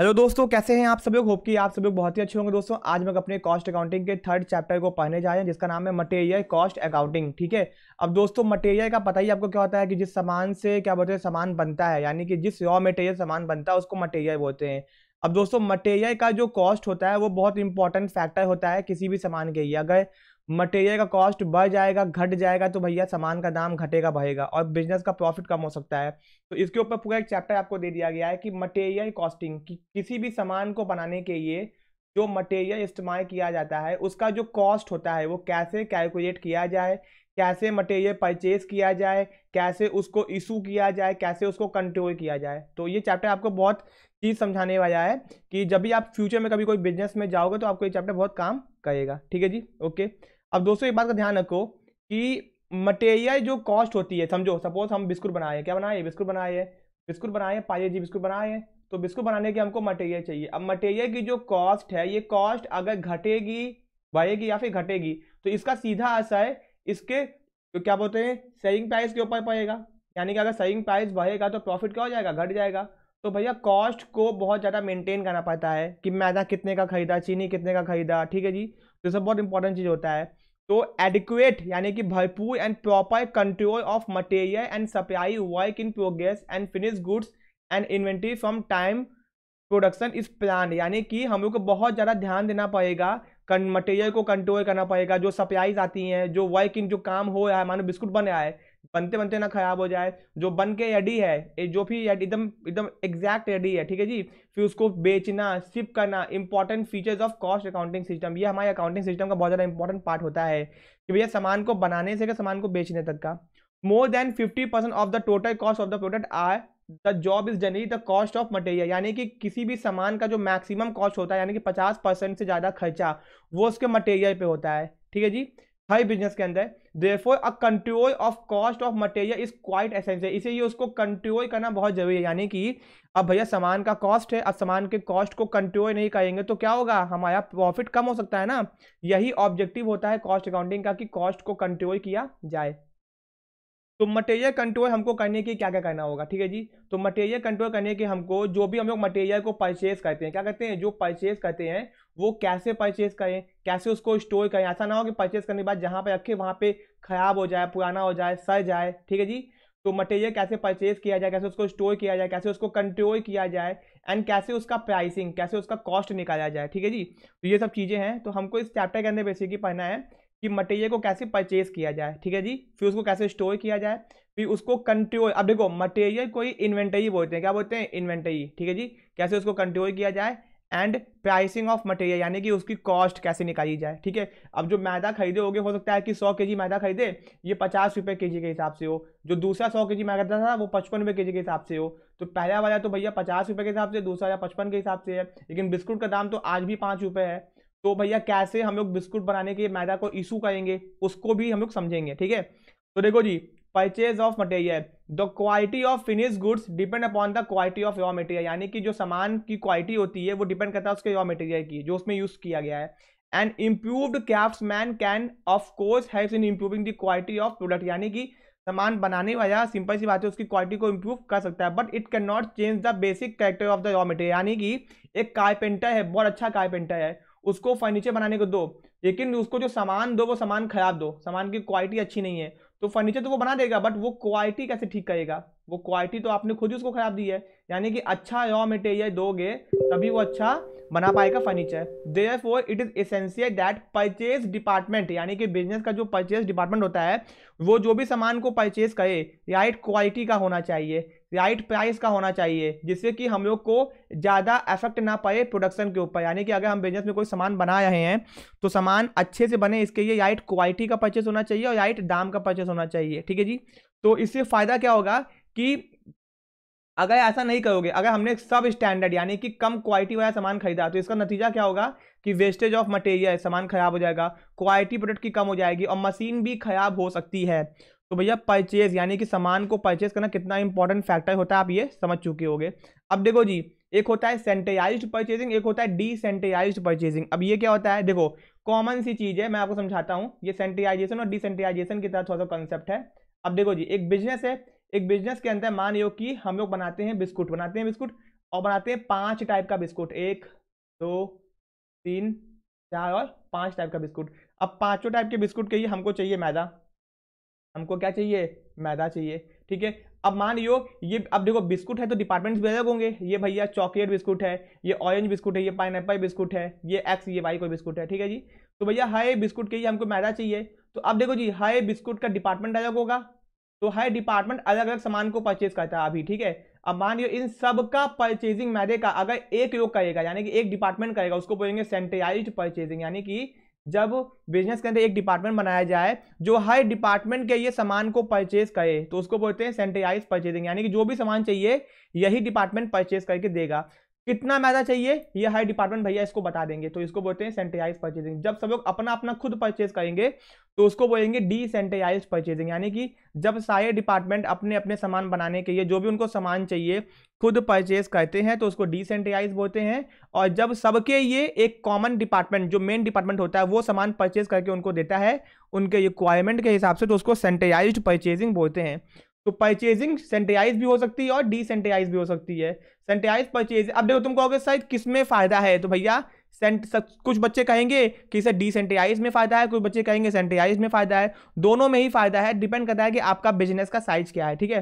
hello दोस्तों कैसे हैं आप सब लोग होप कि आप सब लोग बहुत ही अच्छे होंगे दोस्तों आज मैं अपने कॉस्ट अकाउंटिंग के थर्ड चैप्टर को पढ़ने जा रहे हैं जिसका नाम है मटेरियल कॉस्ट अकाउंटिंग ठीक है अब दोस्तों मटेरियल का पता ही आपको क्या होता है कि जिस सामान से क्या बोलते हैं सामान बनता है यानी कि जिस रॉ मटेरियल सामान बनता है उसको मटेरियल बोलते हैं अब दोस्तों मटेरियल का जो कॉस्ट होता है वो बहुत इंपॉर्टेंट फैक्टर होता है किसी भी सामान के लिए अगर मटेरियल का कॉस्ट बढ़ जाएगा घट जाएगा तो भैया सामान का दाम घटेगा बढ़ेगा और बिजनेस का प्रॉफिट कम हो सकता है तो इसके ऊपर पूरा एक चैप्टर आपको दे दिया गया है कि मटेरियल कॉस्टिंग कि किसी भी सामान को बनाने के लिए जो मटेरियल इस्तेमाल किया जाता है उसका जो कॉस्ट होता है वो कैसे कैलकुलेट किया जाए कैसे मटेरियल परचेज किया जाए कैसे उसको इशू किया जाए कैसे उसको कंट्रोल किया जाए तो ये चैप्टर आपको बहुत चीज़ समझाने वाला है कि जब भी आप फ्यूचर में कभी कोई बिजनेस में जाओगे तो आपको ये चैप्टर बहुत काम करेगा ठीक है जी ओके अब दोस्तों एक बात का ध्यान रखो कि मटेरियल जो कॉस्ट होती है समझो सपोज हम बिस्कुट बनाए क्या बनाए बिस्कुट बनाए बिस्कुट बनाए पाइए जी बिस्कुट बनाए तो बिस्कुट बनाने के हमको मटेरियल चाहिए अब मटेरियल की जो कॉस्ट है ये कॉस्ट अगर घटेगी बढ़ेगी या फिर घटेगी तो इसका सीधा असर इसके तो क्या बोलते हैं सेलिंग प्राइस के ऊपर पड़ेगा यानी कि अगर सेलिंग प्राइस बढ़ेगा तो प्रॉफिट क्या हो जाएगा घट जाएगा तो भैया कॉस्ट को बहुत ज़्यादा मेंटेन करना पड़ता है कि मैदा कितने का खरीदा चीनी कितने का खरीदा ठीक है जी तो सब बहुत इंपॉर्टेंट चीज़ होता है तो एडिक्वेट यानी कि भरपूर and proper control of material and supply work in progress and finish goods and inventory from time production is plan यानी कि हम लोग को बहुत ज़्यादा ध्यान देना पड़ेगा मटेरियल को कंट्रोल करना पड़ेगा जो सप्लाईज आती हैं जो वर्क इन जो काम हो रहा है मानो बिस्कुट बन रहा है बनते बनते ना खराब हो जाए जो बन के रेडी है जो भी एकदम एकदम एग्जैक्ट रेडी है ठीक है जी फिर उसको बेचना शिप करना important features of cost accounting system ये हमारे अकाउंटिंग सिस्टम का बहुत ज़्यादा इंपॉर्टेंट पार्ट होता है कि भैया सामान को बनाने से सामान को बेचने तक का more than fifty percent of the total cost of the product or the job is generally the cost of material यानी कि किसी भी सामान का जो मैक्सिमम कॉस्ट होता है यानी कि पचास परसेंट से ज़्यादा खर्चा वो उसके मटेरियल पे होता है ठीक है जी हर बिजनेस के अंदर therefore a control of cost of material is quite essential इसीलिए उसको कंट्रोल करना बहुत जरूरी है यानी कि अब भैया सामान का कॉस्ट है अब सामान के कॉस्ट को कंट्रोल नहीं करेंगे तो क्या होगा हमारा प्रॉफिट कम हो सकता है ना यही ऑब्जेक्टिव होता है कॉस्ट अकाउंटिंग का कि कॉस्ट को कंट्रोल किया जाए तो मटेरियल कंट्रोल हमको करने के क्या क्या करना होगा ठीक है जी तो मटेरियल कंट्रोल करने के हमको जो भी हम लोग मटेरियल को परचेज करते हैं क्या करते हैं जो परचेज करते हैं वो कैसे परचेज करें कैसे उसको स्टोर करें ऐसा ना हो कि परचेज करने के बाद जहाँ पे रखे वहाँ पे खराब हो जाए पुराना हो जाए सड़ जाए ठीक है जी तो मटेरियल कैसे परचेज किया जाए कैसे उसको स्टोर किया जाए कैसे उसको कंट्रोल किया जाए एंड कैसे उसका प्राइसिंग कैसे उसका कॉस्ट निकाला जाए ठीक है जी तो ये सब चीज़ें हैं तो हमको इस चैप्टर के अंदर बेसिकली पढ़ना है कि मटेरियल को कैसे परचेज किया जाए ठीक है जी फिर उसको कैसे स्टोर किया जाए फिर उसको कंट्रोल अब देखो मटेरियल कोई इन्वेंटरी बोलते हैं क्या बोलते हैं इन्वेंटरी ठीक है जी कैसे उसको कंट्रोल किया जाए एंड प्राइसिंग ऑफ मटेरियल यानी कि उसकी कॉस्ट कैसे निकाली जाए ठीक है अब जो मैदा खरीदे होगे हो सकता है कि सौ के जी मैदा खरीदे ये पचास रुपये के जी के हिसाब से हो जो दूसरा सौ के जी मैदा था वो पचपन रुपये के जी के हिसाब से हो तो पहला वाला तो भैया पचास रुपये के हिसाब से दूसरा वाला पचपन के हिसाब से है लेकिन बिस्कुट का दाम तो आज भी पाँच रुपये है तो भैया कैसे हम लोग बिस्कुट बनाने के मैदा को इशू करेंगे उसको भी हम लोग समझेंगे ठीक है तो देखो जी purchase of material the quality of finish goods depend upon the quality of raw material यानी कि जो सामान की क्वालिटी होती है वो डिपेंड करता है उसके रॉ मटेरियल की जो उसमें यूज किया गया है and improved craftsman can of course help in improving the quality of product यानी कि सामान बनाने वाला सिंपल सी बात है उसकी क्वालिटी को इम्प्रूव कर सकता है but it can not change the basic character of the raw material यानी कि एक कारपेंटर है बहुत अच्छा कारपेंटर है उसको फर्नीचर बनाने को दो लेकिन उसको जो सामान दो वो सामान खराब दो सामान की क्वालिटी अच्छी नहीं है तो फर्नीचर तो वो बना देगा बट वो क्वालिटी कैसे ठीक करेगा वो क्वालिटी तो आपने खुद ही उसको खराब दी है यानी कि अच्छा रॉ मटेरियल दोगे तभी वो अच्छा बना पाएगा furniture therefore it is essential that purchase department यानी कि बिजनेस का जो परचेज डिपार्टमेंट होता है वो जो भी सामान को परचेज करे राइट क्वालिटी का होना चाहिए राइट प्राइस का होना चाहिए जिससे कि हम लोग को ज़्यादा इफेक्ट ना पड़े प्रोडक्शन के ऊपर यानी कि अगर हम बिजनेस में कोई सामान बना रहे हैं तो सामान अच्छे से बने इसके लिए राइट क्वालिटी का परचेस होना चाहिए और राइट दाम का परचेस होना चाहिए ठीक है जी तो इससे फ़ायदा क्या होगा कि अगर ऐसा नहीं करोगे अगर हमने सब स्टैंडर्ड यानी कि कम क्वालिटी वाला सामान खरीदा तो इसका नतीजा क्या होगा कि वेस्टेज ऑफ मटेरियल सामान खराब हो जाएगा क्वालिटी प्रोडक्ट की कम हो जाएगी और मशीन भी खराब हो सकती है तो भैया परचेज यानी कि सामान को परचेज करना कितना इंपॉर्टेंट फैक्टर होता है आप ये समझ चुके होंगे अब देखो जी एक होता है सेंटेलाइज परचेजिंग एक होता है डिसेंटेलाइज परचेजिंग अब ये क्या होता है देखो कॉमन सी चीज़ है मैं आपको समझाता हूँ ये सेंटेलाइजेशन और डिसेंटेलाइजेशन की तरह थोड़ा सा कॉन्सेप्ट है अब देखो जी एक बिजनेस है एक बिजनेस के अंदर मान लो कि हम लोग बनाते हैं बिस्कुट बनाते हैं बिस्कुट और बनाते हैं पांच टाइप का बिस्कुट एक दो तीन चार और पांच टाइप का बिस्कुट अब पांचों टाइप के बिस्कुट के लिए हमको चाहिए मैदा हमको क्या चाहिए मैदा चाहिए ठीक है अब मान लियो ये अब देखो बिस्कुट है तो डिपार्टमेंट्स भी अलग होंगे ये भैया चॉकलेट बिस्कुट है ये ऑरेंज बिस्कुट है ये पाइन बिस्कुट है ये एक्स ये वाई कोई बिस्कुट है ठीक है जी तो भैया हाई बिस्कुट के लिए हमको मैदा चाहिए तो अब देखो जी हाई बिस्कुट का डिपार्टमेंट अलग होगा तो हर डिपार्टमेंट अलग अलग सामान को परचेज करता है अभी ठीक है अब मान लियो इन सब का परचेजिंग मैदे का अगर एक लोग करेगा यानी कि एक डिपार्टमेंट करेगा उसको बोलेंगे सेंट्रलाइज परचेजिंग यानी कि जब बिजनेस के अंदर एक डिपार्टमेंट बनाया जाए जो हर डिपार्टमेंट के ये सामान को परचेज करे तो उसको बोलते हैं सेंट्रलाइज परचेजिंग यानी कि जो भी सामान चाहिए यही डिपार्टमेंट परचेज करके देगा कितना मैदा चाहिए ये हर डिपार्टमेंट भैया इसको बता देंगे तो इसको बोलते हैं सेंटेइज परचेजिंग जब सब लोग अपना अपना खुद परचेज करेंगे तो उसको बोलेंगे डी सेंटेइज परचेजिंग यानी कि जब सारे डिपार्टमेंट अपने अपने सामान बनाने के लिए जो भी उनको सामान चाहिए खुद परचेज करते हैं तो उसको डी बोलते हैं और जब सबके ये एक कॉमन डिपार्टमेंट जो मेन डिपार्टमेंट होता है वो सामान परचेज करके उनको देता है उनके रिक्वायरमेंट के हिसाब से तो उसको सेंटेइज परचेजिंग बोलते हैं तो परचेजिंग सेंटेइज भी हो सकती है और डी भी हो सकती है सेंटाइज परचेज अब देखो तुम कहोगे सर में फ़ायदा है तो भैया सेंट कुछ बच्चे कहेंगे कि इसे डिसेंट्राइज में फ़ायदा है कुछ बच्चे कहेंगे सेंट्राइज में फ़ायदा है दोनों में ही फ़ायदा है डिपेंड करता है कि आपका बिजनेस का साइज क्या है ठीक है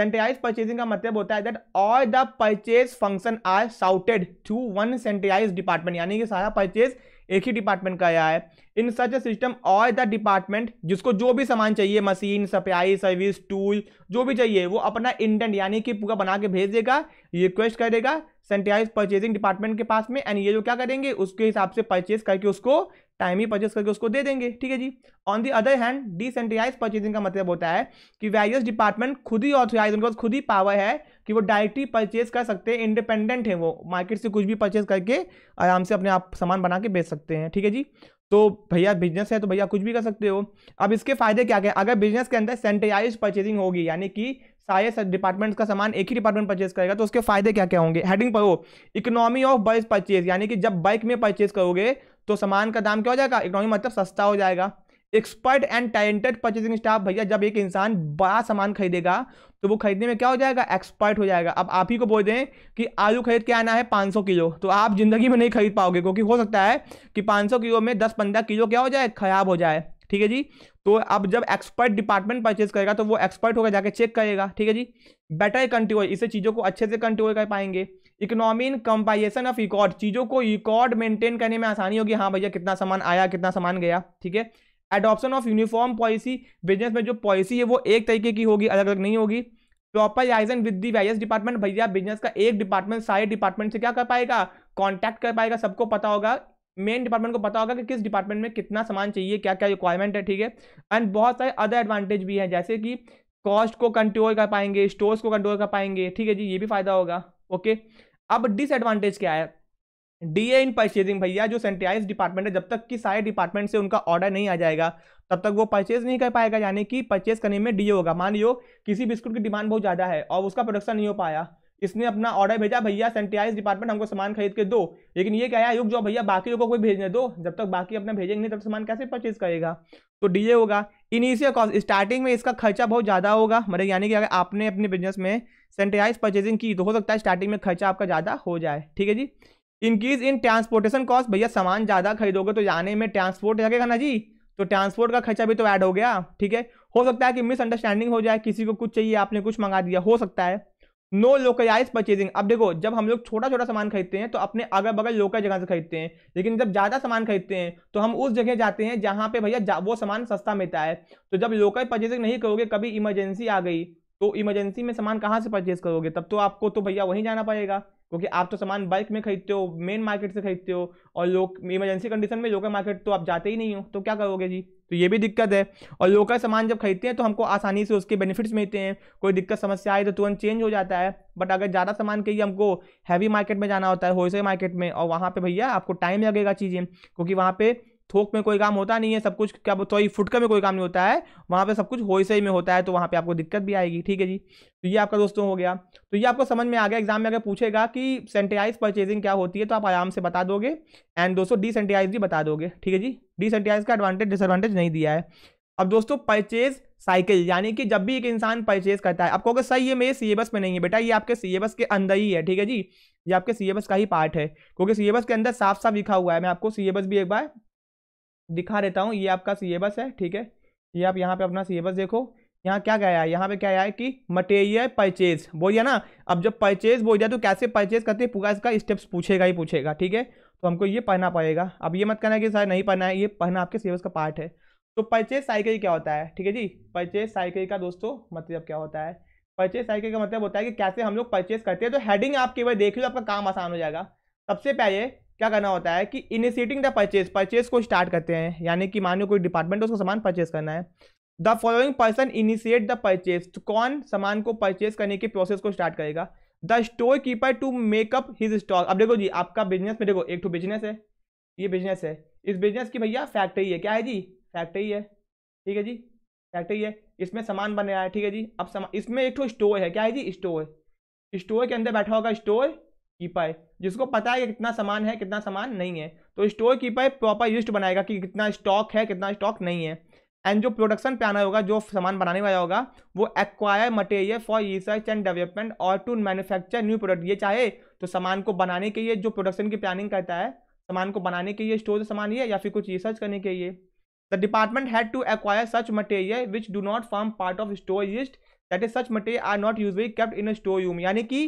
सेंट्राइज परचेजिंग का मतलब होता है that all the purchase function are sorted to one centralised department यानी कि सारा परचेज एक ही डिपार्टमेंट का आया है इन सच सिस्टम और द डिपार्टमेंट जिसको जो भी सामान चाहिए मशीन सप्लाई सर्विस टूल जो भी चाहिए वो अपना इंटेंट यानी कि पूरा बना के भेज देगा रिक्वेस्ट करेगा सेंट्राइज परचेजिंग डिपार्टमेंट के पास में एंड ये जो क्या करेंगे उसके हिसाब से परचेज करके उसको टाइम ही परचेज करके उसको दे देंगे ठीक है जी on the other hand decentralise purchasing का मतलब होता है कि वेरियस डिपार्टमेंट खुद ही ऑथोराइज उनके पास खुद ही पावर है कि वो डायरेक्टली परचेज कर सकते हैं इंडिपेंडेंट है वो मार्केट से कुछ भी परचेज करके आराम से अपने आप सामान बना के बेच सकते हैं ठीक है जी तो भैया बिजनेस है तो भैया कुछ भी कर सकते हो अब इसके फायदे क्या क्या अगर बिजनेस के अंदर सेंट्रलाइज परचेजिंग होगी यानी कि सारे डिपार्टमेंट्स का सामान एक ही डिपार्टमेंट परचेज करेगा तो उसके फायदे क्या क्या होंगे हेडिंग पढ़ो इकोनॉमी ऑफ बल्क परचेज यानी कि जब बाइक में परचेज करोगे तो सामान का दाम क्या हो जाएगा इकोनॉमी मतलब सस्ता हो जाएगा expert and talented purchasing staff भैया जब एक इंसान बड़ा सामान खरीदेगा तो वो खरीदने में क्या हो जाएगा एक्सपर्ट हो जाएगा अब आप ही को बोल दें कि आलू खरीद के आना है 500 किलो तो आप जिंदगी में नहीं खरीद पाओगे क्योंकि हो सकता है कि 500 किलो में 10-15 किलो क्या हो जाए खराब हो जाए ठीक है जी तो अब जब एक्सपर्ट डिपार्टमेंट परचेज करेगा तो वो एक्सपर्ट होकर जाके चेक करेगा ठीक है जी बेटर कंट्रोल इसे चीज़ों को अच्छे से कंट्रोल कर पाएंगे economy in compilation of record चीज़ों को रिकॉर्ड मेंटेन करने में आसानी होगी हाँ भैया कितना सामान आया कितना सामान गया ठीक है adoption of uniform policy business में जो पॉलिसी है वो एक तरीके की होगी अलग अलग नहीं होगी proper proportion with the various department भैया बिजनेस का एक डिपार्टमेंट सारे डिपार्टमेंट से क्या कर पाएगा कॉन्टैक्ट कर पाएगा सबको पता होगा मेन डिपार्टमेंट को पता होगा कि किस डिपार्टमेंट में कितना सामान चाहिए क्या क्या रिक्वायरमेंट है ठीक है एंड बहुत सारे अदर एडवांटेज भी हैं जैसे कि कॉस्ट को कंट्रोल कर पाएंगे स्टोर्स को कंट्रोल कर पाएंगे ठीक है जी ये भी फायदा होगा ओके अब डिसएडवांटेज क्या है डीए इन परचेजिंग भैया जो सेंट्रलाइज डिपार्टमेंट है जब तक कि सारे डिपार्टमेंट से उनका ऑर्डर नहीं आ जाएगा तब तक वो परचेज नहीं कर पाएगा यानी कि परचेज करने में डीए होगा मान लो किसी बिस्कुट की डिमांड बहुत ज़्यादा है और उसका प्रोडक्शन नहीं हो पाया इसने अपना ऑर्डर भेजा भैया सेंटिटाइज डिपार्टमेंट हमको सामान खरीद के दो लेकिन ये क्या युग जो भैया बाकी लोगों को भेजने दो जब तक बाकी अपना भेजेंगे नहीं तब सामान कैसे परचेज करेगा तो डीए होगा इनिशियल कॉस्ट स्टार्टिंग में इसका खर्चा बहुत ज़्यादा होगा मतलब यानी कि अगर आपने अपने बिजनेस में सेंटिटाइज परचेजिंग की तो हो सकता है स्टार्टिंग में खर्चा आपका ज़्यादा हो जाए ठीक है जी इंक्रीज इन ट्रांसपोर्टेशन कॉस्ट भैया सामान ज़्यादा खरीदोगे तो जाने में ट्रांसपोर्ट लगेगा ना जी तो ट्रांसपोर्ट का खर्चा भी तो ऐड हो गया ठीक है हो सकता है कि मिसअंडरस्टैंडिंग हो जाए किसी को कुछ चाहिए आपने कुछ मंगा दिया हो सकता है नो लोकलाइज परचेजिंग अब देखो जब हम लोग छोटा छोटा सामान खरीदते हैं तो अपने अगल बगल लोकल जगह से खरीदते हैं लेकिन जब ज़्यादा सामान खरीदते हैं तो हम उस जगह जाते हैं जहाँ पे भैया वो सामान सस्ता मिलता है तो जब लोकल परचेजिंग नहीं करोगे कभी इमरजेंसी आ गई तो इमरजेंसी में सामान कहाँ से परचेज करोगे तब तो आपको तो भैया वहीं जाना पड़ेगा क्योंकि आप तो सामान बल्क में खरीदते हो मेन मार्केट से खरीदते हो और लोग इमरजेंसी कंडीशन में लोकल मार्केट तो आप जाते ही नहीं हो तो क्या करोगे जी तो ये भी दिक्कत है और लोकल सामान जब खरीदते हैं तो हमको आसानी से उसके बेनिफिट्स मिलते हैं कोई दिक्कत समस्या आए तो तुरंत चेंज हो जाता है बट अगर ज़्यादा सामान के लिए हमको हैवी मार्केट में जाना होता है होलसेल मार्केट में और वहाँ पर भैया आपको टाइम लगेगा चीज़ें क्योंकि वहाँ पर थोक में कोई काम होता नहीं है सब कुछ क्या सॉरी तो फुटकर में कोई काम नहीं होता है वहाँ पे सब कुछ हो ही में होता है तो वहाँ पे आपको दिक्कत भी आएगी ठीक है जी तो ये आपका दोस्तों हो गया तो ये आपको समझ में आ गया एग्जाम में अगर पूछेगा कि सेंटेटाइज परचेजिंग क्या होती है तो आप आराम से बता दोगे एंड दोस्तों डिसेंटेटाइज भी बता दोगे ठीक है जी डिसेंटेटाइज का एडवांटेज डिसएडवांटेज नहीं दिया है अब दोस्तों परचेज साइकिल यानी कि जब भी एक इंसान परचेज करता है आपको अगर सही ये मेरे सिलेबस में नहीं है बेटा ये आपके सिलेबस के अंदर ही है ठीक है जी ये आपके सिलेबस का ही पार्ट है क्योंकि सिलेबस के अंदर साफ साफ लिखा हुआ है मैं आपको सिलेबस भी एक बार दिखा देता हूँ ये आपका सिलेबस है ठीक है ये आप यहाँ पे अपना सिलेबस देखो यहाँ क्या गया है यहाँ पे क्या आया है कि मटेरियल परचेज बोलिए ना अब जब परचेज बोल दिया तो कैसे परचेज करते हैं पूरा इसका स्टेप्स पूछेगा ही पूछेगा ठीक है तो हमको ये पढ़ना पड़ेगा अब ये मत कहना कि सर नहीं पढ़ना है ये पढ़ना आपके सिलेबस का पार्ट है तो परचेज साइकिल क्या होता है ठीक है जी परचेज साइकिल का दोस्तों मतलब क्या होता है परचेज साइकिल का मतलब होता है कि कैसे हम लोग परचेज करते हैं तो हेडिंग आप केवल देख लो आपका काम आसान हो जाएगा सबसे पहले क्या करना होता है कि इनिशिएटिंग द परचेज परचेज को स्टार्ट करते हैं यानी कि मानो कोई डिपार्टमेंट उसको सामान परचेज करना है the following person initiate the purchase तो कौन सामान को परचेज करने के प्रोसेस को स्टार्ट करेगा the store keeper to make up his stock अब देखो जी आपका बिजनेस में देखो एक टू बिजनेस है ये बिजनेस है इस बिजनेस की भैया फैक्ट्री है क्या है जी फैक्ट्री है ठीक है जी फैक्ट्री है इसमें सामान बन रहा है ठीक है जी अब इसमें एक टू स्टोर है क्या है जी स्टोर स्टोर के अंदर बैठा होगा स्टोर कीपर जिसको पता है कि कितना सामान है कितना सामान नहीं है तो स्टोर कीपर प्रॉपर लिस्ट बनाएगा कि कितना स्टॉक है कितना स्टॉक नहीं है एंड जो प्रोडक्शन आना होगा जो सामान बनाने वाला होगा वो acquire material for research and development और टू मैन्युफैक्चर न्यू प्रोडक्ट ये चाहे तो सामान को बनाने के लिए जो प्रोडक्शन की प्लानिंग करता है सामान को बनाने के लिए स्टोर से सामान ये या फिर कुछ रिसर्च करने के लिए the department had to acquire such material which do not form part of store list that is such material are not use kept in store room यानी कि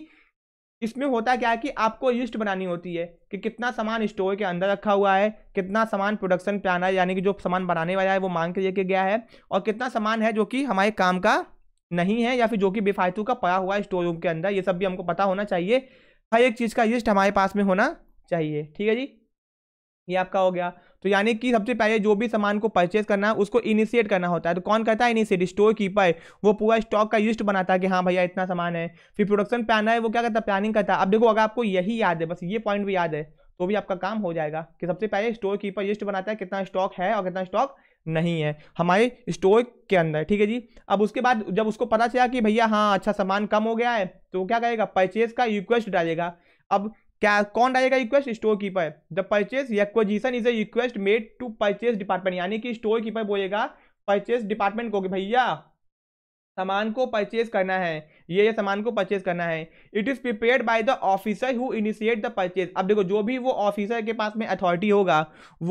इसमें होता क्या है कि आपको लिस्ट बनानी होती है कि कितना सामान स्टोर के अंदर रखा हुआ है कितना सामान प्रोडक्शन पे आना है यानी कि जो सामान बनाने वाला है वो मांग के लेके गया है और कितना सामान है जो कि हमारे काम का नहीं है या फिर जो कि बेफ़ायतू का पड़ा हुआ है स्टोर रूम के अंदर ये सब भी हमको पता होना चाहिए हर एक चीज़ का लिस्ट हमारे पास में होना चाहिए ठीक है जी ये आपका हो गया तो यानी कि सबसे पहले जो भी सामान को परचेज करना है उसको इनिशिएट करना होता है तो कौन करता है इनिशिएट स्टोर कीपर वो पूरा स्टॉक का लिस्ट बनाता है कि हाँ भैया इतना सामान है फिर प्रोडक्शन प्लान है वो क्या करता है प्लानिंग करता है अब देखो अगर आपको यही याद है बस ये पॉइंट भी याद है तो भी आपका काम हो जाएगा कि सबसे पहले स्टोर कीपर लिस्ट बनाता है कितना स्टॉक है और कितना स्टॉक नहीं है हमारे स्टोर के अंदर ठीक है जी अब उसके बाद जब उसको पता चला कि भैया हाँ अच्छा सामान कम हो गया है तो क्या करेगा परचेज का रिक्वेस्ट डालेगा अब क्या कौन डालेगा request store keeper the purchase acquisition is a request made to purchase department यानी कि स्टोर कीपर बोलेगा परचेज डिपार्टमेंट को कि भैया सामान को परचेज करना है ये ये सामान को परचेज करना है it is prepare by the officer who initiate the purchase अब देखो जो भी वो ऑफिसर के पास में अथॉरिटी होगा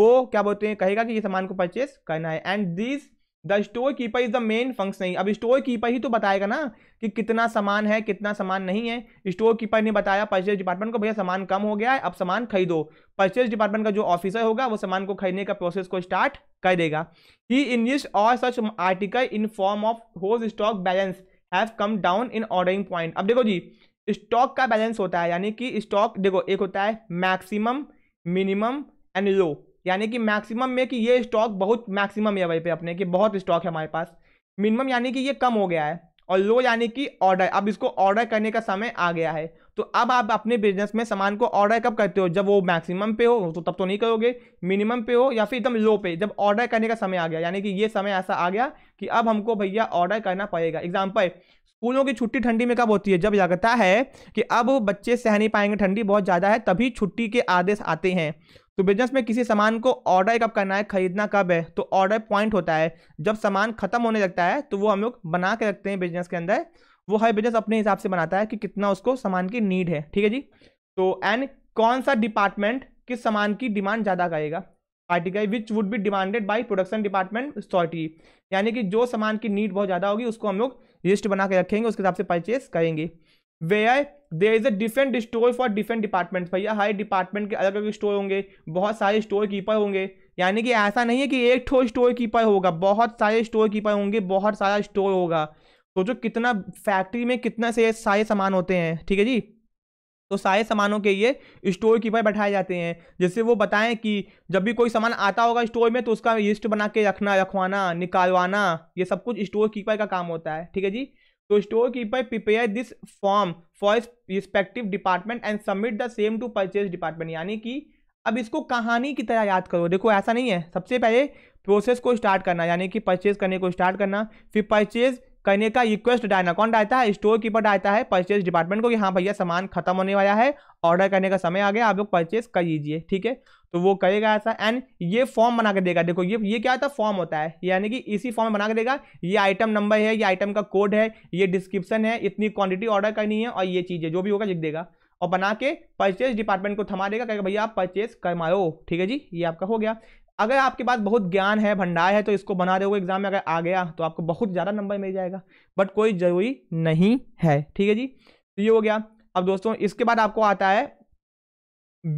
वो क्या बोलते हैं कहेगा कि ये सामान को परचेज करना है and this the store keeper is the main function नहीं अब स्टोर कीपर ही तो बताएगा ना कि कितना सामान है कितना सामान नहीं है स्टोर कीपर ने बताया परचेज डिपार्टमेंट को भैया सामान कम हो गया है अब सामान खरीदो परचेज डिपार्टमेंट का जो ऑफिसर होगा वो सामान को खरीदने का प्रोसेस को स्टार्ट कर देगा ही इनलिस्ट और such article in form of whole stock balance have come down in ordering point अब देखो जी स्टॉक का बैलेंस होता है यानी कि स्टॉक देखो एक होता है मैक्सिमम मिनिमम एंड लो यानी कि मैक्सिमम में कि ये स्टॉक बहुत मैक्सिमम है वही पे अपने कि बहुत स्टॉक है हमारे पास मिनिमम यानी कि ये कम हो गया है और लो यानी कि ऑर्डर अब इसको ऑर्डर करने का समय आ गया है तो अब आप अपने बिजनेस में सामान को ऑर्डर कब करते हो जब वो मैक्सिमम पे हो तो तब तो नहीं करोगे मिनिमम पे हो या फिर एकदम लो पे जब ऑर्डर करने का समय आ गया यानी कि ये समय ऐसा आ गया कि अब हमको भैया ऑर्डर करना पड़ेगा एग्जाम्पल स्कूलों की छुट्टी ठंडी में कब होती है जब लगता है कि अब बच्चे सह नहीं पाएंगे ठंडी बहुत ज़्यादा है तभी छुट्टी के आदेश आते हैं तो बिजनेस में किसी सामान को ऑर्डर कब करना है खरीदना कब है तो ऑर्डर पॉइंट होता है जब सामान खत्म होने लगता है तो वो हम लोग बना के रखते हैं बिजनेस के अंदर वो हर बिजनेस अपने हिसाब से बनाता है कि कितना उसको सामान की नीड है ठीक है जी तो एंड कौन सा डिपार्टमेंट किस सामान की डिमांड ज़्यादा करेगा article which would be demanded by production department authority यानी कि जो सामान की नीड बहुत ज़्यादा होगी उसको हम लोग लिस्ट बना के रखेंगे उसके हिसाब से परचेस करेंगे वे there is a different store for different departments भैया हर डिपार्टमेंट के अलग अलग स्टोर होंगे बहुत सारे स्टोर कीपर होंगे यानी कि ऐसा नहीं है कि एक ठो स्टोर कीपर होगा बहुत सारे स्टोर कीपर होंगे बहुत सारा स्टोर होगा सोचो जो कितना फैक्ट्री में कितना से सारे सामान होते हैं ठीक है जी तो सारे सामानों के लिए स्टोर कीपर बैठाए जाते हैं जैसे वो बताएं कि जब भी कोई सामान आता होगा स्टोर में तो उसका लिस्ट बना के रखना रखवाना निकालवाना ये सब कुछ स्टोर कीपर का काम होता है ठीक है जी तो store keeper prepare this form for respective department and submit the same to purchase department यानी कि अब इसको कहानी की तरह याद करो देखो ऐसा नहीं है सबसे पहले प्रोसेस को स्टार्ट करना यानी कि परचेज करने को स्टार्ट करना फिर परचेज कहने का रिक्वेस्ट डायना कौन डालता है स्टोर कीपर डालता है परचेज डिपार्टमेंट को कि हाँ भैया सामान खत्म होने वाला है ऑर्डर करने का समय आ गया आप लोग परचेज कर लीजिए ठीक है तो वो करेगा ऐसा एंड ये फॉर्म बना के देगा देखो ये ये क्या होता है फॉर्म होता है यानी कि इसी फॉर्म बना के देगा ये आइटम नंबर है ये आइटम का कोड है ये डिस्क्रिप्शन है इतनी क्वान्टिटी ऑर्डर करनी है और ये चीज़ जो भी होगा लिख देगा और बना के परचेज डिपार्टमेंट को थमा देगा कहेगा भैया आप परचेज करवाओ ठीक है जी ये आपका हो गया अगर आपके पास बहुत ज्ञान है भंडार है तो इसको बना दोगे एग्जाम में अगर आ गया तो आपको बहुत ज़्यादा नंबर मिल जाएगा बट कोई ज़रूरी नहीं है ठीक है जी तो ये हो गया अब दोस्तों इसके बाद आपको आता है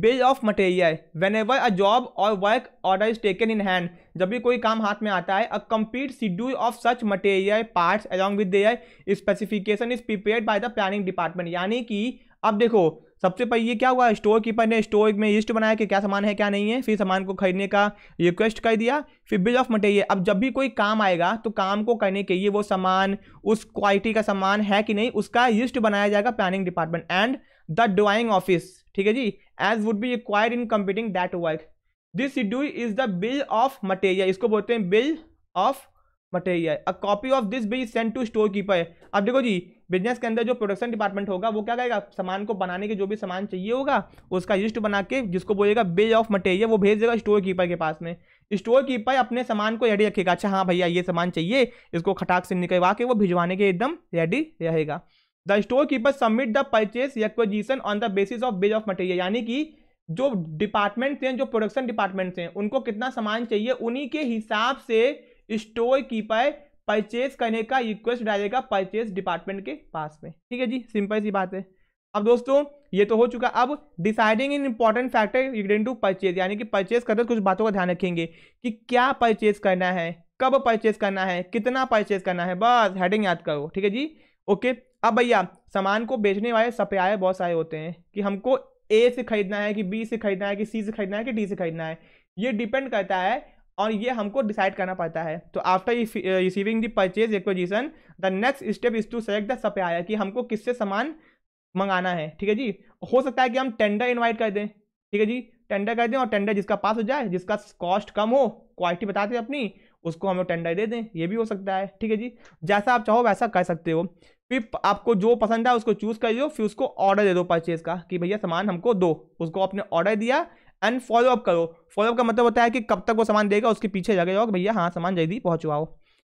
bill of material whenever a job और work order is taken in hand जब भी कोई काम हाथ में आता है a complete schedule of such material parts along with their specification is prepare by the planning department यानी कि अब देखो सबसे पहले ये क्या हुआ स्टोर कीपर ने स्टोर में लिस्ट बनाया कि क्या सामान है क्या नहीं है फिर सामान को खरीदने का रिक्वेस्ट कर दिया फिर बिल ऑफ मटेरियल अब जब भी कोई काम आएगा तो काम को करने के लिए वो सामान उस क्वालिटी का सामान है कि नहीं उसका लिस्ट बनाया जाएगा planning department and the drawing office ठीक है जी as would be required in completing that work this schedule is the bill of material इसको बोलते हैं बिल ऑफ है a copy of this be send to store keeper अब देखो जी business के अंदर जो प्रोडक्शन डिपार्टमेंट होगा वो क्या करेगा सामान को बनाने के जो भी सामान चाहिए होगा उसका लिस्ट बना के जिसको बोलेगा बिल ऑफ मटेरियल वो भेज देगा स्टोर कीपर के पास में स्टोर कीपर अपने सामान को रेडी रखेगा अच्छा हाँ भैया ये सामान चाहिए इसको खटाक से निकलवा के वो भिजवाने के एकदम रेडी रहेगा the store keeper submit the purchase acquisition on the basis of bill of material यानी कि जो डिपार्टमेंट्स हैं जो प्रोडक्शन डिपार्टमेंट्स हैं उनको कितना सामान चाहिए उन्हीं के हिसाब से स्टोर की पाए परचेज करने का रिक्वेस्ट डालेगा परचेज डिपार्टमेंट के पास में ठीक है जी सिंपल सी बात है अब दोस्तों ये तो हो चुका अब deciding in important factor regarding to purchase यानी कि परचेज करते कुछ बातों का ध्यान रखेंगे कि क्या परचेज करना है कब परचेज करना है कितना परचेज करना है बस हेडिंग याद करो ठीक है जी ओके अब भैया सामान को बेचने वाले सप्लायर बहुत सारे होते हैं कि हमको ए से खरीदना है कि बी से खरीदना है कि सी से खरीदना है कि डी से खरीदना है ये डिपेंड करता है और ये हमको डिसाइड करना पड़ता है तो after receiving the purchase requisition the next step is to select the supplier कि हमको किससे सामान मंगाना है ठीक है जी हो सकता है कि हम टेंडर इनवाइट कर दें ठीक है जी टेंडर कर दें और टेंडर जिसका पास हो जाए जिसका कॉस्ट कम हो क्वालिटी बता दें अपनी उसको हम लोग टेंडर दे दें ये भी हो सकता है ठीक है जी जैसा आप चाहो वैसा कर सकते हो फिर आपको जो पसंद है उसको चूज़ कर दो फिर उसको ऑर्डर दे दो परचेज़ का कि भैया सामान हमको दो उसको आपने ऑर्डर दिया एंड अप करो फॉलो अप का मतलब होता है कि कब तक वो सामान देगा उसके पीछे जाके जाओ भैया हाँ सामान जल्दी पहुँचवाओ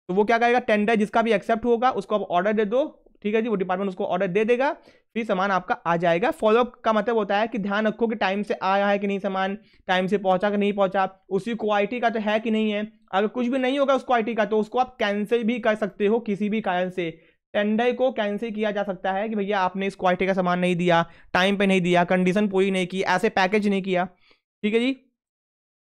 तो वो क्या करेगा टेंडर जिसका भी एक्सेप्ट होगा उसको आप ऑर्डर दे दो ठीक है जी वो डिपार्टमेंट उसको ऑर्डर दे देगा फिर सामान आपका आ जाएगा फॉलोअप का मतलब होता है कि ध्यान रखो कि टाइम से आया है कि नहीं सामान टाइम से पहुंचा कि नहीं पहुंचा उसी क्वालिटी का तो है कि नहीं है अगर कुछ भी नहीं होगा उस क्वालिटी का तो उसको आप कैंसिल भी कर सकते हो किसी भी कारण से टेंडर को कैंसिल किया जा सकता है कि भैया आपने इस क्वालिटी का सामान नहीं दिया टाइम पर नहीं दिया कंडीशन पूरी नहीं की ऐसे पैकेज नहीं किया ठीक है जी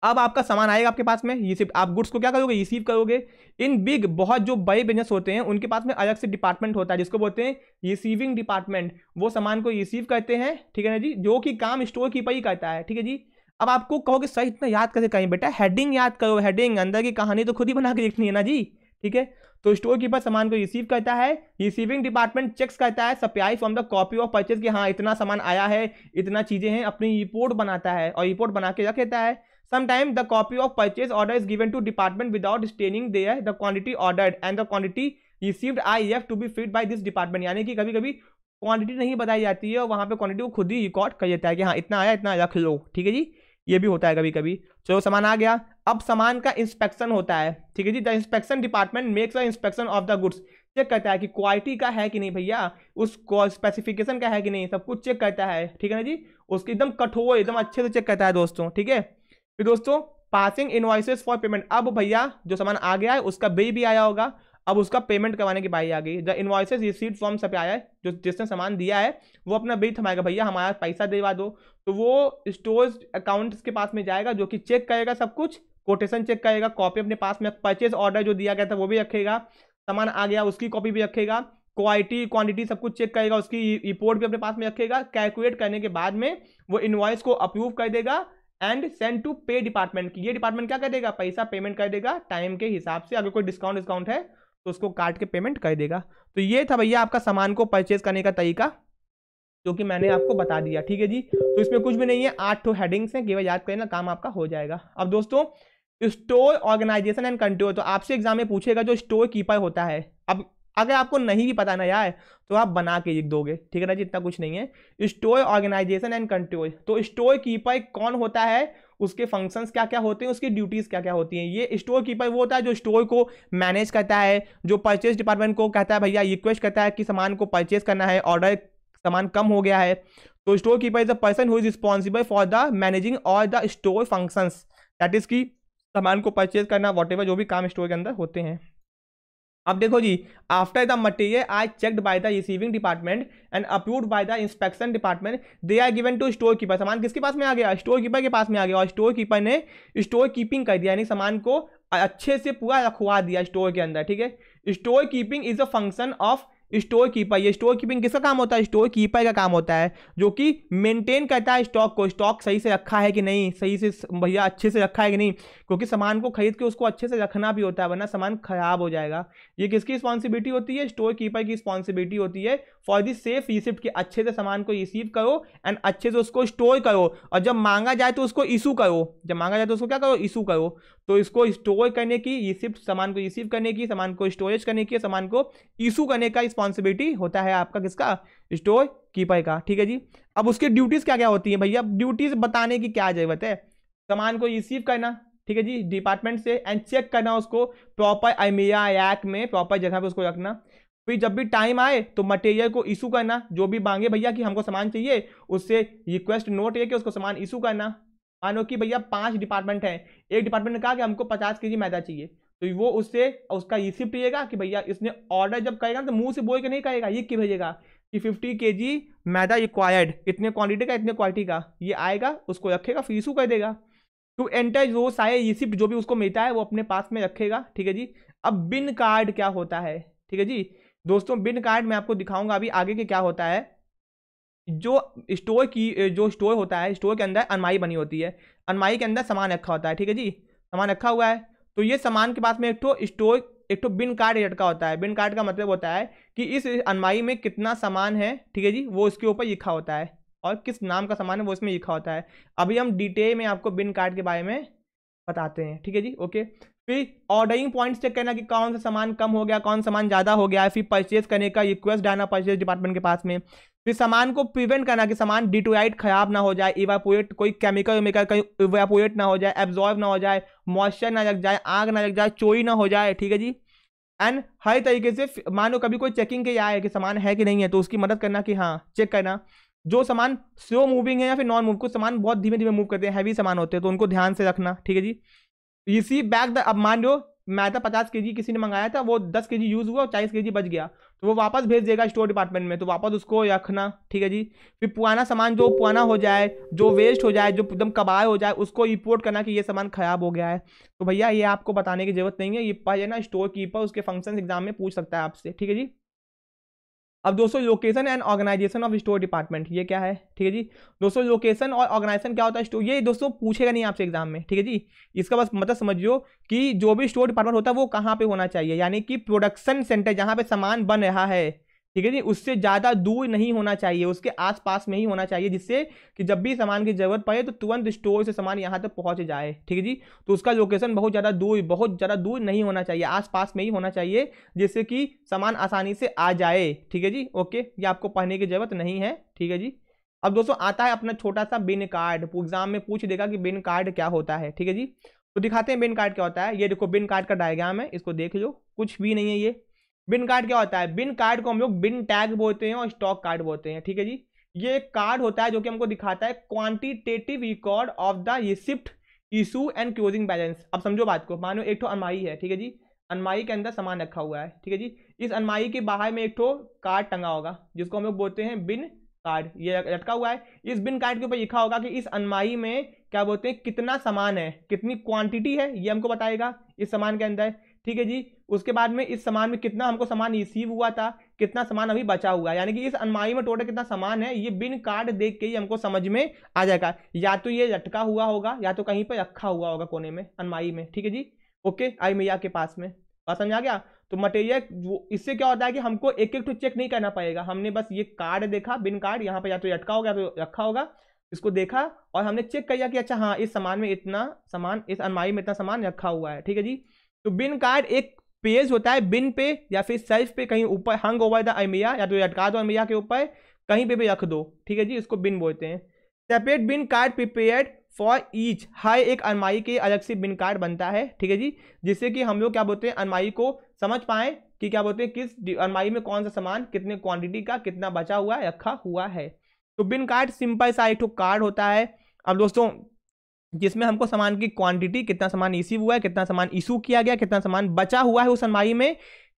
अब आपका सामान आएगा आपके पास में रिसीव आप गुड्स को क्या करोगे रिसीव करोगे इन बिग बहुत जो बड़े बिजनेस होते हैं उनके पास में अलग से डिपार्टमेंट होता है जिसको बोलते हैं रिसीविंग डिपार्टमेंट वो सामान को रिसीव करते हैं ठीक है ना जी जो कि काम स्टोर कीपर ही करता है ठीक है जी अब आपको कहोगे सही इतना याद कैसे कहें बेटा हेडिंग याद करो हेडिंग अंदर की कहानी तो खुद ही बना के लिखनी है ना जी ठीक है तो स्टोर कीपर सामान को रिसीव करता है रिसीविंग डिपार्टमेंट चेक्स करता है supply from the copy of purchase कि हाँ इतना सामान आया है इतना चीज़ें हैं अपनी रिपोर्ट बनाता है और रिपोर्ट बना के रख देता है sometime the copy of purchase order is given to department without stating they the quantity order and the quantity received if to be fit by this department यानी कि कभी कभी क्वांटिटी नहीं बताई जाती है और वहाँ पे क्वांटिटी को खुद ही रिकॉर्ड कर देता है कि हाँ इतना आया इतना रख लो ठीक है जी ये भी होता है कभी कभी चलो सामान आ गया अब सामान का इंस्पेक्शन होता है ठीक है जी the inspection department makes a inspection of the goods check करता है कि क्वालिटी का है कि नहीं भैया उस स्पेसिफिकेशन का है कि नहीं सब कुछ चेक करता है ठीक है ना जी उसकी एकदम कठोर एकदम अच्छे से चेक करता है दोस्तों ठीक है फिर दोस्तों पासिंग इन्वाइसेस फॉर पेमेंट अब भैया जो सामान आ गया है उसका बिल भी आया होगा अब उसका पेमेंट करवाने की बाई आ गई द इन्वॉइसेज रिसीट आया है जो जिसने सामान दिया है वो अपना बिल थमाएगा भैया हमारा पैसा दिलवा दो तो वो स्टोर्स अकाउंट्स के पास में जाएगा जो कि चेक करेगा सब कुछ कोटेशन चेक करेगा कॉपी अपने पास में परचेज ऑर्डर जो दिया गया था वो भी रखेगा सामान आ गया उसकी कॉपी भी रखेगा क्वालिटी क्वांटिटी सब कुछ चेक करेगा उसकी रिपोर्ट भी अपने पास में रखेगा कैलकुलेट करने के बाद में वो इन्वॉइस को अप्रूव कर देगा and send to pay department की ये डिपार्टमेंट क्या कर देगा पैसा पेमेंट कर देगा टाइम के हिसाब से अगर कोई डिस्काउंट डिस्काउंट है तो उसको काट के पेमेंट कर देगा तो ये था भैया आपका सामान को परचेज करने का तरीका जो कि मैंने आपको बता दिया ठीक है जी तो इसमें कुछ भी नहीं है आठ टू हेडिंग्स हैं केवल याद करें ना काम आपका हो जाएगा अब दोस्तों स्टोर ऑर्गेनाइजेशन एंड कंट्रोल तो आपसे एग्जाम में पूछेगा जो स्टोर कीपर होता है अब अगर आपको नहीं भी पता ना यार तो आप बना के लिख दोगे ठीक है ना जी इतना कुछ नहीं है स्टोर ऑर्गेनाइजेशन एंड कंट्रोल तो स्टोर कीपर कौन होता है उसके फंक्शंस क्या क्या होते हैं उसकी ड्यूटीज़ क्या क्या होती हैं ये स्टोर कीपर वो होता है जो स्टोर को मैनेज करता है जो परचेज डिपार्टमेंट को कहता है भैया रिक्वेस्ट करता है कि सामान को परचेज करना है ऑर्डर सामान कम हो गया है तो store keeper is the person who is responsible for the managing all the store functions that is की सामान को परचेज करना वॉट जो भी काम स्टोर के अंदर होते हैं अब देखो जी after the material are checked by the receiving department and approved by the inspection department they are given to store keeper सामान किसके पास में आ गया स्टोर कीपर के पास में आ गया और स्टोर कीपर ने स्टोर कीपिंग कर दिया यानी सामान को अच्छे से पूरा रखवा दिया स्टोर के अंदर ठीक है store keeping is a function of store keeper ये स्टोर कीपिंग किसका काम होता है स्टोर कीपर का काम होता है जो कि मेंटेन करता है स्टॉक को स्टॉक सही से रखा है कि नहीं सही से भैया अच्छे से रखा है कि नहीं क्योंकि सामान को खरीद के उसको अच्छे से रखना भी होता है वरना सामान खराब हो जाएगा ये किसकी रिस्पॉन्सिबिलिटी होती है स्टोर कीपर की रिस्पॉन्सिबिलिटी होती है फॉर दी सेफ रिसिप्ट कि अच्छे से सामान को रिसीव करो एंड अच्छे से उसको स्टोर करो और जब मांगा जाए तो उसको इशू करो जब मांगा जाए तो उसको क्या करो इशू करो तो इसको स्टोर करने की रिसिप्ट सामान को रिसीव करने की सामान को स्टोरेज करने की सामान को इशू करने का रिस्पॉन्सिबिलिटी होता है आपका किसका स्टोर कीपर का ठीक है जी अब उसकी ड्यूटीज़ क्या क्या होती है भैया ड्यूटीज़ बताने की क्या ज़रूरत है सामान को रिसीव करना ठीक है जी डिपार्टमेंट से एंड चेक करना उसको प्रॉपर अलमीरा रैक में प्रॉपर जगह पे उसको रखना फिर जब भी टाइम आए तो मटेरियल को इशू करना जो भी मांगे भैया कि हमको सामान चाहिए उससे रिक्वेस्ट नोट कि उसको सामान इशू करना मानो कि भैया पांच डिपार्टमेंट हैं एक डिपार्टमेंट ने कहा कि हमको पचास के मैदा चाहिए तो वो उससे उसका रिसिप्ट लिएगा कि भैया इसने ऑर्डर जब करेगा तो मुंह से बोल के नहीं कहेगा ये क्यों भेजेगा कि फिफ्टी के जी मैदा रिक्वायर्ड इतने क्वांटिटी का इतने क्वालिटी का ये आएगा उसको रखेगा फिर इशू कर देगा टू एंटर वो सारे रिसिप्ट जो भी उसको मिलता है वो अपने पास में रखेगा ठीक है जी अब बिन कार्ड क्या होता है ठीक है जी दोस्तों बिन कार्ड मैं आपको दिखाऊंगा अभी आगे के क्या होता है जो स्टोर की जो स्टोर होता है स्टोर के अंदर अनमाई बनी होती है अनमाई के अंदर सामान रखा होता है ठीक है जी सामान रखा हुआ है तो ये सामान के पास में एक तो स्टोर एक तो बिन कार्ड लटका होता है बिन कार्ड का मतलब होता है कि इस अनमाई में कितना सामान है ठीक है जी वो उसके ऊपर लिखा होता है और किस नाम का सामान है वो इसमें लिखा होता है अभी हम डिटेल में आपको बिन कार्ड के बारे में बताते हैं ठीक है जी ओके फिर ऑर्डरिंग पॉइंट चेक करना कि कौन सा सामान कम हो गया कौन सामान ज़्यादा हो गया फिर परचेज करने का रिक्वेस्ट डालना परचेज डिपार्टमेंट के पास में फिर सामान को प्रिवेंट करना कि सामान डिटोराइट खराब ना हो जाए इवापोरेट कोई केमिकल वेमिकल कहीं इवापोरेट ना हो जाए एब्जॉर्व ना हो जाए मॉइस्चर ना लग जाए आग ना लग जाए चोरी ना हो जाए ठीक है जी एंड हर तरीके से मानो कभी कोई चेकिंग के आए कि सामान है कि नहीं है तो उसकी मदद करना कि हाँ चेक करना जो सामान स्लो मूविंग है या फिर नॉन मूव को सामान बहुत धीमे धीमे मूव करते हैं हैवी सामान होते हैं तो उनको ध्यान से रखना ठीक है जी इसी बैग अब मान लो मैदा पचास के जी किसी ने मंगाया था वो दस के जी यूज़ हुआ और चालीस के जी बच गया तो वो वापस भेज देगा स्टोर डिपार्टमेंट में तो वापस उसको रखना ठीक है जी फिर पुराना सामान जो पुराना हो जाए जो वेस्ट हो जाए जो एकदम कबाए हो जाए उसको रिपोर्ट करना कि ये सामान ख़राब हो गया है तो भैया ये आपको बताने की जरूरत नहीं है ये पहले ना स्टोर कीपर उसके फंक्शन एग्जाम में पूछ सकता है आपसे ठीक है जी अब दोस्तों location and organisation of store department ये क्या है ठीक है जी दोस्तों लोकेशन और ऑर्गेनाइजेशन क्या होता है स्टोर ये दोस्तों पूछेगा नहीं आपसे एग्जाम में ठीक है जी इसका बस मतलब समझियो कि जो भी स्टोर डिपार्टमेंट होता है वो कहाँ पे होना चाहिए यानी कि प्रोडक्शन सेंटर जहाँ पे सामान बन रहा है ठीक है जी उससे ज़्यादा दूर नहीं होना चाहिए उसके आसपास में ही होना चाहिए जिससे कि जब भी सामान की ज़रूरत पड़े तो तुरंत स्टोर से सामान यहाँ तक पहुँच जाए ठीक है जी तो उसका लोकेशन बहुत ज़्यादा दूर बहुत ज़्यादा दूर नहीं होना चाहिए आस में ही होना चाहिए जिससे कि सामान आसानी से आ जाए ठीक है जी ओके ये आपको पढ़ने की ज़रूरत नहीं है ठीक है जी अब दोस्तों आता है अपना छोटा सा बिन कार्ड एग्जाम में पूछ देगा कि बिन कार्ड क्या होता है ठीक है जी तो दिखाते हैं बिन कार्ड क्या होता है ये देखो बिन कार्ड का डायग्राम है इसको देख लो कुछ भी नहीं है ये बिन कार्ड क्या होता है बिन कार्ड को हम लोग बिन टैग बोलते हैं और स्टॉक कार्ड बोलते हैं ठीक है जी ये एक कार्ड होता है जो कि हमको दिखाता है quantitative record of the receipt issue and closing balance अब समझो बात को मानो एक ठो अनमाई है ठीक है जी अनमाई के अंदर सामान रखा हुआ है ठीक है जी इस अनमाई के बाहर में एक ठो कार्ड टंगा होगा जिसको हम लोग बोलते हैं बिन कार्ड ये लटका हुआ है इस बिन कार्ड के ऊपर लिखा होगा कि इस अनमाई में क्या बोलते हैं कितना सामान है कितनी क्वांटिटी है ये हमको बताएगा इस सामान के अंदर ठीक है जी उसके बाद में इस सामान में कितना हमको सामान रिसीव हुआ था कितना सामान अभी बचा हुआ है यानी कि इस अनमाही में टोटल कितना सामान है ये बिन कार्ड देख के ही हमको समझ में आ जाएगा या तो ये लटका हुआ होगा या तो कहीं पर रखा हुआ होगा कोने में अनमाई में ठीक है जी ओके आई मैया के पास में बात समझ आ गया तो मटेरियल इससे क्या होता है कि हमको एक एक तो चेक नहीं करना पड़ेगा हमने बस ये कार्ड देखा बिन कार्ड यहाँ पर या तो लटका होगा या तो रखा होगा इसको देखा और हमने चेक किया कि अच्छा हाँ इस सामान में इतना सामान इस अनमाही में इतना सामान रखा हुआ है ठीक है जी तो बिन कार्ड एक पेज होता है बिन पे या फिर सेल्फ पे कहीं ऊपर हंग ओवर द अमिया या तो लटका दो अमिया के ऊपर कहीं पे भी रख दो ठीक है जी इसको बिन बोलते हैं separate bin card prepared for each हर एक अनमाई के अलग से बिन कार्ड बनता है ठीक है जी जिससे कि हम लोग क्या बोलते हैं अनमाई को समझ पाएँ कि क्या बोलते हैं किस अनमाई में कौन सा सामान कितने क्वान्टिटी का कितना बचा हुआ रखा हुआ है तो बिन कार्ड सिंपल सा एक कार्ड होता है अब दोस्तों जिसमें हमको सामान की क्वांटिटी कितना सामान रिसीव हुआ है कितना सामान इशू किया गया कितना सामान बचा हुआ है उस अलमारी में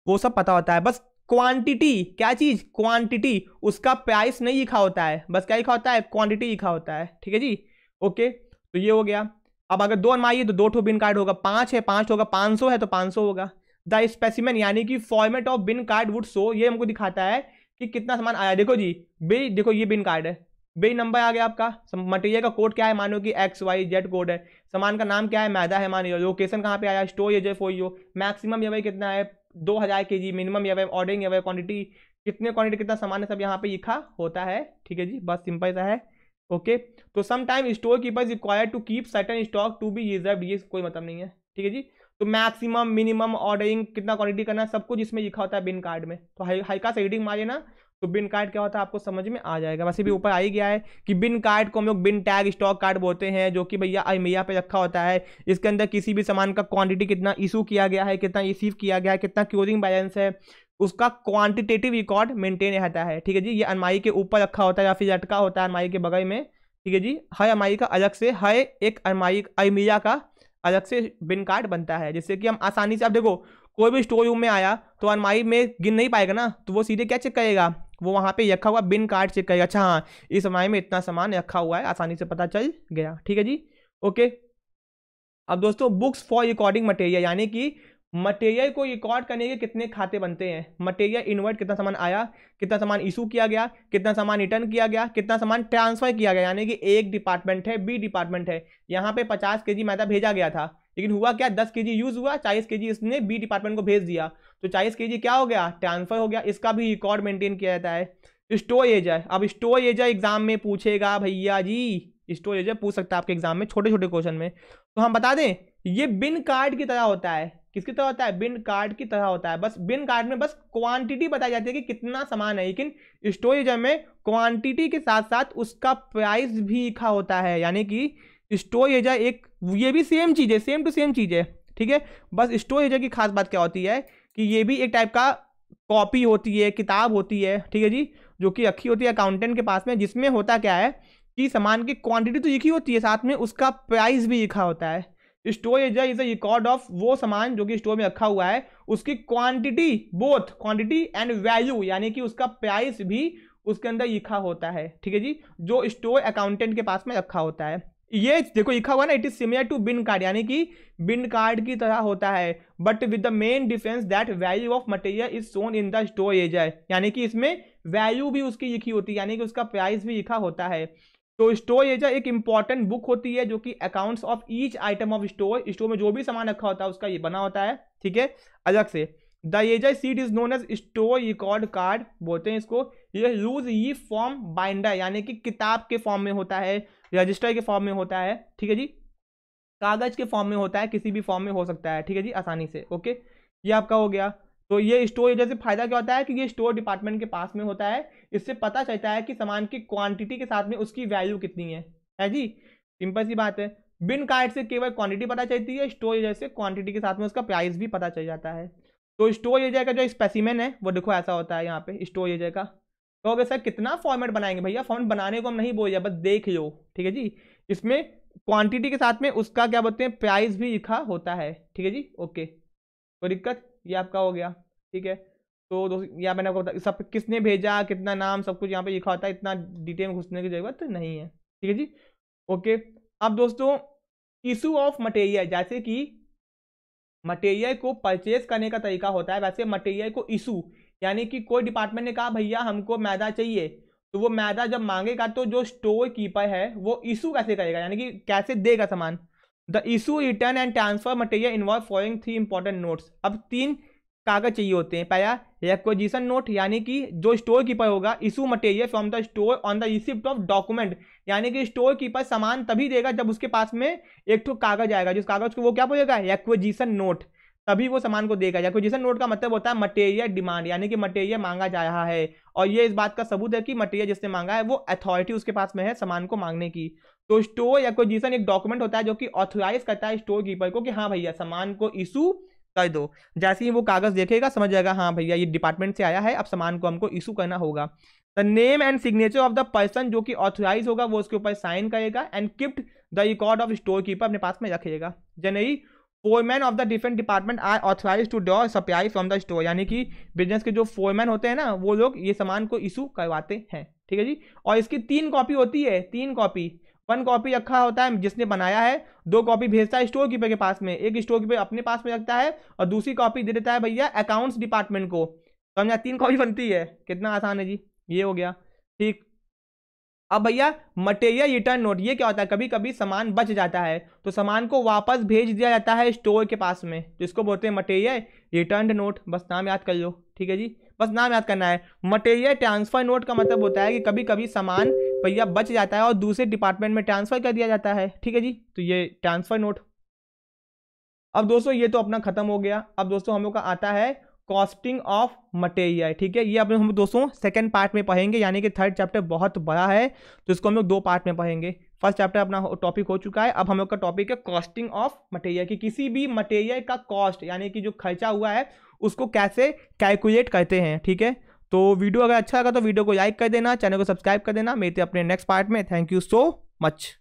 वो सब पता होता है बस क्वांटिटी क्या चीज़ क्वांटिटी उसका प्राइस नहीं लिखा होता है बस क्या लिखा होता है क्वांटिटी लिखा होता है ठीक है जी ओके तो ये हो गया अब अगर दो अनुमारी है तो दो ठो बिन कार्ड होगा पाँच है पाँच होगा पाँच सौ है तो पाँच सौ होगा द स्पेसिमेन यानी कि format of bin card would show ये हमको दिखाता है कि कितना सामान आया देखो जी बे देखो ये बिन कार्ड है बी नंबर आ गया आपका मटेरियल का कोड क्या है मानो कि एक्स वाई जेड कोड है सामान का नाम क्या है मैदा है मानियो लोकेशन कहाँ पे आया स्टोर ये जो फोर यो मैक्सिमम यह भाई कितना है दो हज़ार के जी मिनिमम यह ऑर्डरिंग यह क्वान्टिटी कितने क्वान्टिटी कितना सामान है सब यहाँ पे लिखा होता है ठीक है जी बस सिंपल सा है ओके तो sometime store keeper require to keep certain stock to be reserve ये कोई मतलब नहीं है ठीक है जी तो मैक्सिमम मिनिमम ऑर्डरिंग कितना क्वांटिटी करना सब कुछ इसमें लिखा होता है बिन कार्ड में तो हल्का सा से रीडिंग मारिए ना तो बिन कार्ड क्या होता है आपको समझ में आ जाएगा वैसे भी ऊपर आ ही गया है कि बिन कार्ड को हम लोग बिन टैग स्टॉक कार्ड बोलते हैं जो कि भैया अलमिया पे रखा होता है इसके अंदर किसी भी सामान का क्वांटिटी कितना इशू किया गया है कितना रिसीव किया गया है कितना क्लोजिंग बैलेंस है उसका क्वांटिटेटिव रिकॉर्ड मेंटेन रहता है ठीक है जी ये अनमाई के ऊपर रखा होता है या फिर अटका होता है अनमाई के बगल में ठीक है जी हर अनमाई का अलग से हर एक अनमाई अलमिया का अलग से बिन कार्ड बनता है जिससे कि हम आसानी से आप देखो कोई भी स्टोर रूम में आया तो अनमाई में गिन नहीं पाएगा ना तो वो सीधे क्या चेक करेगा वो वहाँ पे रखा हुआ बिन कार्ड चेक करेगा अच्छा हाँ इस समय में इतना सामान रखा हुआ है आसानी से पता चल गया ठीक है जी ओके अब दोस्तों बुक्स फॉर रिकॉर्डिंग मटेरियल यानी कि मटेरियल को रिकॉर्ड करने के कितने खाते बनते हैं मटेरियल इन्वर्ट कितना सामान आया कितना सामान इशू किया गया कितना सामान रिटर्न किया गया कितना सामान ट्रांसफर किया गया यानी कि एक डिपार्टमेंट है बी डिपार्टमेंट है यहाँ पे पचास के जी मैदा भेजा गया था लेकिन हुआ क्या दस के यूज हुआ चालीस के इसने बी डिपार्टमेंट को भेज दिया तो चालीस के क्या हो गया ट्रांसफर हो गया इसका भी रिकॉर्ड मेंटेन किया जाता है स्टोर एजर अब स्टोर एजर एग्जाम में पूछेगा भैया जी स्टोर एजर पूछ सकता है आपके एग्जाम में छोटे छोटे क्वेश्चन में तो हम बता दें ये बिन कार्ड की तरह होता है किसकी तरह होता है बिन कार्ड की तरह होता है बस बिन कार्ड में बस क्वांटिटी बताई जाती है कि कितना सामान है लेकिन स्टोर स्टोरेज में क्वांटिटी के साथ साथ उसका प्राइस भी लिखा होता है यानी कि एजा एक ये भी सेम चीज़ है सेम टू सेम चीज़ है ठीक है बस एजा की खास बात क्या होती है कि ये भी एक टाइप का कॉपी होती है किताब होती है ठीक है जी जो कि रखी होती है अकाउंटेंट के पास में जिसमें होता क्या है कि सामान की क्वांटिटी तो लिखी होती है साथ में उसका प्राइस भी लिखा होता है स्टोर एजा इज अ रिकॉर्ड ऑफ वो सामान जो कि स्टोर में रखा हुआ है उसकी quantity both quantity and value यानी कि उसका प्राइस भी उसके अंदर लिखा होता है ठीक है जी जो स्टोर अकाउंटेंट के पास में रखा होता है ये देखो लिखा हुआ ना it is similar to bin card यानी कि बिन कार्ड की तरह होता है but with the main difference that value of material is shown in the store ledger यानी कि इसमें वैल्यू भी उसकी लिखी होती है यानी कि उसका प्राइस भी लिखा होता है तो स्टोर एजर एक इंपॉर्टेंट बुक होती है जो कि accounts of each item of store store में जो भी सामान रखा होता है उसका ये बना होता है ठीक है अलग से the ledger sheet is known as store record card बोलते हैं इसको ये लूज ई फॉर्म बाइंडर यानी कि किताब के फॉर्म में होता है रजिस्टर के फॉर्म में होता है ठीक है जी कागज के फॉर्म में होता है किसी भी फॉर्म में हो सकता है ठीक है जी आसानी से ओके ये आपका हो गया तो ये स्टोर एजेंट से फायदा क्या होता है कि ये स्टोर डिपार्टमेंट के पास में होता है इससे पता चलता है कि सामान की क्वांटिटी के साथ में उसकी वैल्यू कितनी है है जी सिंपल सी बात है बिन कार्ड से केवल क्वांटिटी पता चलती है स्टोर एजेंट से क्वांटिटी के साथ में उसका प्राइस भी पता चल जाता है तो स्टोर एरिया का जो स्पेसिमेन है वो देखो ऐसा होता है यहाँ पे स्टोर एरिया का तो अगर सर कितना फॉर्मेट बनाएंगे भैया फॉर्मेट बनाने को हम नहीं बोल बस देख लो ठीक है जी इसमें क्वांटिटी के साथ में उसका क्या बोलते हैं प्राइस भी लिखा होता है ठीक है जी ओके कोई तो दिक्कत ये आपका हो गया ठीक है तो दोस्तों यहाँ मैंने आपको बता सब किसने भेजा कितना नाम सब कुछ यहाँ पे लिखा होता है इतना डिटेल में घुसने की जरूरत नहीं है ठीक है जी ओके अब दोस्तों इशू ऑफ मटेरियल जैसे कि मटेरियल को परचेज करने का तरीका होता है वैसे मटेरियल को इशू यानी कि कोई डिपार्टमेंट ने कहा भैया हमको मैदा चाहिए तो वो मैदा जब मांगेगा तो जो स्टोर कीपर है वो इशू कैसे करेगा यानी कि कैसे देगा सामान the issue return and transfer material involve following three important notes अब तीन कागज चाहिए होते हैं पहला रेक्विजिशन नोट यानी कि जो स्टोर कीपर होगा issue material from the store on the receipt of document यानी कि स्टोर कीपर सामान तभी देगा जब उसके पास में एक ठो कागज आएगा जिस कागज को वो क्या बोलेगा रेक्विजिशन नोट तभी वो सामान को देखा जाए क्वेश्चन नोट का मतलब होता है मटेरियल डिमांड यानी कि मटेरियल मांगा जा रहा है और ये इस बात का सबूत है कि मटेरियल जिसने मांगा है वो अथॉरिटी उसके पास में है सामान को मांगने की तो स्टोर या क्वेश्चन एक डॉक्यूमेंट होता है जो कि ऑथोराइज करता है स्टोर कीपर को कि हाँ भैया सामान को इशू कर दो जैसे ही वो कागज देखेगा समझ जाएगा हाँ भैया ये डिपार्टमेंट से आया है अब सामान को हमको इशू करना होगा the name and signature of the person जो कि ऑथोराइज होगा वो उसके ऊपर साइन करेगा and kept the record of store keeper अपने पास में रखेगा जनई foreman of the different department are authorise to draw supply from the store यानी कि बिजनेस के जो फोरमैन होते हैं ना वो लोग ये सामान को इशू करवाते हैं ठीक है जी और इसकी तीन कॉपी होती है तीन कॉपी वन कॉपी रखा होता है जिसने बनाया है दो कॉपी भेजता है स्टोर कीपर के पास में एक स्टोर कीपर अपने पास में रखता है और दूसरी कॉपी दे देता है भैया अकाउंट्स डिपार्टमेंट को समझा तो तीन कॉपी बनती है कितना आसान है जी ये हो गया ठीक अब भैया मटेरियल रिटर्न नोट ये क्या होता है कभी कभी सामान बच जाता है तो सामान को वापस भेज दिया जाता है स्टोर के पास में जिसको तो बोलते हैं मटेरियल रिटर्न नोट बस नाम याद कर लो ठीक है जी बस नाम याद करना है मटेरियल ट्रांसफर नोट का मतलब होता है कि कभी कभी सामान भैया बच जाता है और दूसरे डिपार्टमेंट में ट्रांसफर कर दिया जाता है ठीक है जी तो ये ट्रांसफर नोट अब दोस्तों ये तो अपना खत्म हो गया अब दोस्तों हम लोग का आता है कॉस्टिंग ऑफ मटेरियल ठीक है ये अपने हम दोस्तों सेकंड पार्ट में पढ़ेंगे यानी कि थर्ड चैप्टर बहुत बड़ा है तो इसको हम लोग दो पार्ट में पढ़ेंगे फर्स्ट चैप्टर अपना टॉपिक हो चुका है अब हम लोग का टॉपिक है कॉस्टिंग ऑफ मटेरियल कि किसी भी मटेरियल का कॉस्ट यानी कि जो खर्चा हुआ है उसको कैसे कैलकुलेट करते हैं ठीक है तो वीडियो अगर अच्छा लगा तो वीडियो को लाइक कर देना चैनल को सब्सक्राइब कर देना मेरे अपने नेक्स्ट पार्ट में थैंक यू सो मच